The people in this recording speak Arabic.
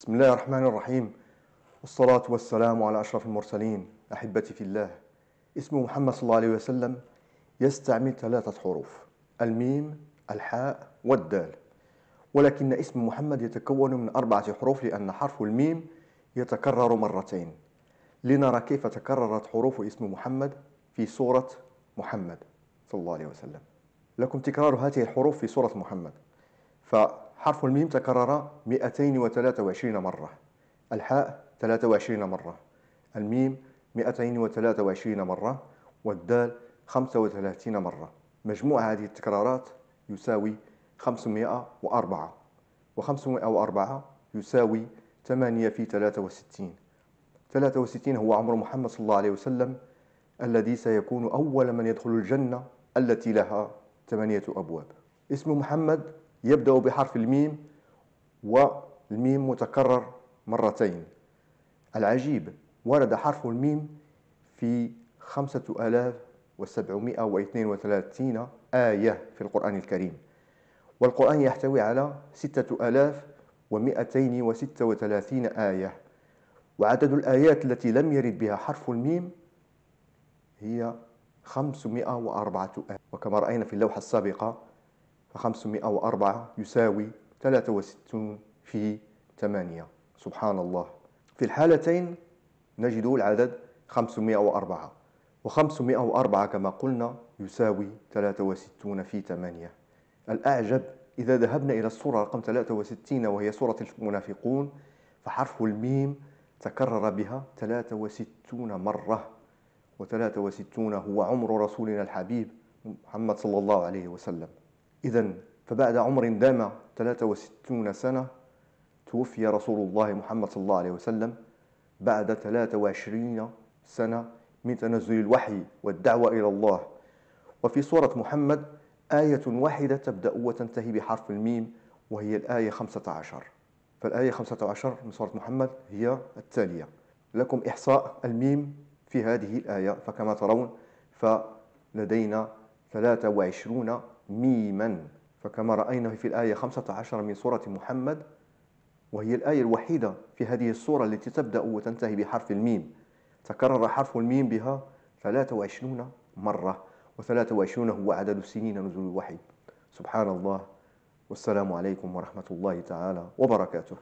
بسم الله الرحمن الرحيم والصلاة والسلام على أشرف المرسلين أحبتي في الله اسم محمد صلى الله عليه وسلم يستعمل ثلاثة حروف الميم الحاء والدال ولكن اسم محمد يتكون من أربعة حروف لأن حرف الميم يتكرر مرتين لنرى كيف تكررت حروف اسم محمد في سورة محمد صلى الله عليه وسلم لكم تكرار هذه الحروف في سورة محمد ف حرف الميم تكرر 223 مرة الحاء 23 مرة الميم 223 مرة والدال 35 مرة مجموع هذه التكرارات يساوي 504 و504 يساوي 8 في 63 63 هو عمر محمد صلى الله عليه وسلم الذي سيكون أول من يدخل الجنة التي لها ثمانية أبواب اسم محمد يبدأ بحرف الميم والميم متكرر مرتين العجيب ورد حرف الميم في 5732 آية في القرآن الكريم والقرآن يحتوي على 6236 آية وعدد الآيات التي لم يرد بها حرف الميم هي 504 آية وكما رأينا في اللوحة السابقة 504 يساوي 63 في 8 سبحان الله في الحالتين نجد العدد 504 و504 كما قلنا يساوي 63 في 8 الأعجب إذا ذهبنا إلى الصورة رقم 63 وهي صورة المنافقون فحرف الميم تكرر بها 63 مرة و63 هو عمر رسولنا الحبيب محمد صلى الله عليه وسلم إذا فبعد عمر دام 63 سنة توفي رسول الله محمد صلى الله عليه وسلم بعد 23 سنة من تنزل الوحي والدعوة إلى الله وفي سورة محمد آية واحدة تبدأ وتنتهي بحرف الميم وهي الآية 15 فالآية 15 من سورة محمد هي التالية لكم إحصاء الميم في هذه الآية فكما ترون فلدينا 23 ميما فكما رأينا في الآية 15 من سورة محمد وهي الآية الوحيدة في هذه السورة التي تبدأ وتنتهي بحرف الميم تكرر حرف الميم بها 23 مرة و23 هو عدد سنين نزول الوحي سبحان الله والسلام عليكم ورحمة الله تعالى وبركاته